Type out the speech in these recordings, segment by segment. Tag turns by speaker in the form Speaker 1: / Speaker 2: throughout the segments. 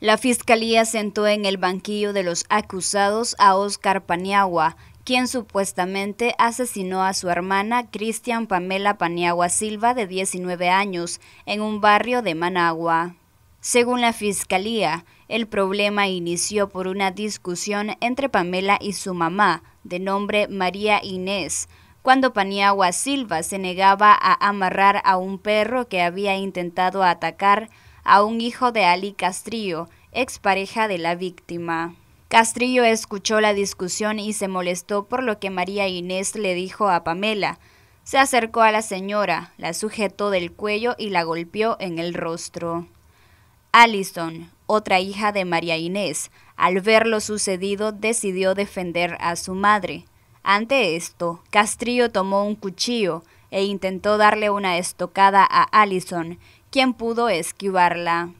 Speaker 1: La fiscalía sentó en el banquillo de los acusados a Oscar Paniagua, quien supuestamente asesinó a su hermana Cristian Pamela Paniagua Silva, de 19 años, en un barrio de Managua. Según la fiscalía, el problema inició por una discusión entre Pamela y su mamá, de nombre María Inés, cuando Paniagua Silva se negaba a amarrar a un perro que había intentado atacar a un hijo de Ali Castrillo, expareja de la víctima. Castrillo escuchó la discusión y se molestó por lo que María Inés le dijo a Pamela. Se acercó a la señora, la sujetó del cuello y la golpeó en el rostro. Allison, otra hija de María Inés, al ver lo sucedido decidió defender a su madre. Ante esto, Castrillo tomó un cuchillo e intentó darle una estocada a Allison, quien pudo esquivarla.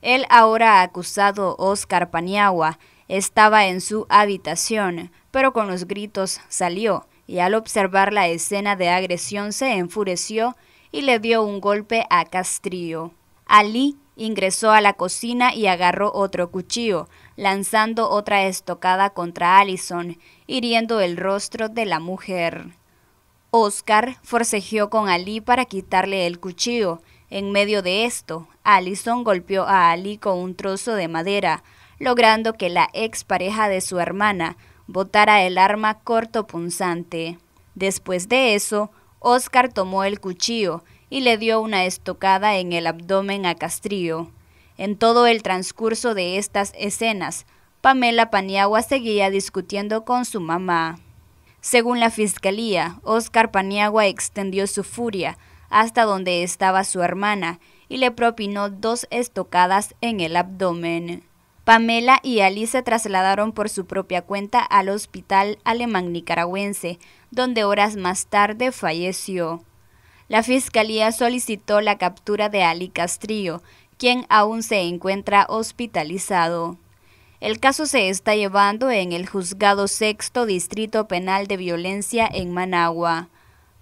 Speaker 1: El ahora acusado Oscar Paniagua estaba en su habitación, pero con los gritos salió y al observar la escena de agresión se enfureció y le dio un golpe a Castrillo. Ali ingresó a la cocina y agarró otro cuchillo, lanzando otra estocada contra Allison, hiriendo el rostro de la mujer. Oscar forcejeó con Ali para quitarle el cuchillo en medio de esto, Allison golpeó a Ali con un trozo de madera, logrando que la expareja de su hermana botara el arma cortopunzante. Después de eso, Oscar tomó el cuchillo y le dio una estocada en el abdomen a Castrillo. En todo el transcurso de estas escenas, Pamela Paniagua seguía discutiendo con su mamá. Según la fiscalía, Oscar Paniagua extendió su furia hasta donde estaba su hermana y le propinó dos estocadas en el abdomen. Pamela y Ali se trasladaron por su propia cuenta al hospital alemán nicaragüense, donde horas más tarde falleció. La fiscalía solicitó la captura de Ali Castrillo, quien aún se encuentra hospitalizado. El caso se está llevando en el juzgado sexto Distrito Penal de Violencia en Managua.